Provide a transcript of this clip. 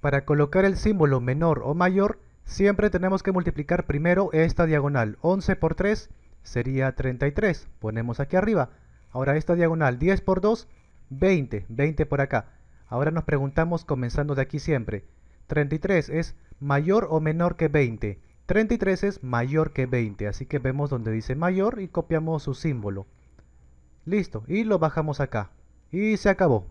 Para colocar el símbolo menor o mayor, siempre tenemos que multiplicar primero esta diagonal. 11 por 3 sería 33. Ponemos aquí arriba. Ahora esta diagonal, 10 por 2, 20. 20 por acá. Ahora nos preguntamos, comenzando de aquí siempre, 33 es mayor o menor que 20. 33 es mayor que 20, así que vemos donde dice mayor y copiamos su símbolo. Listo, y lo bajamos acá. Y se acabó.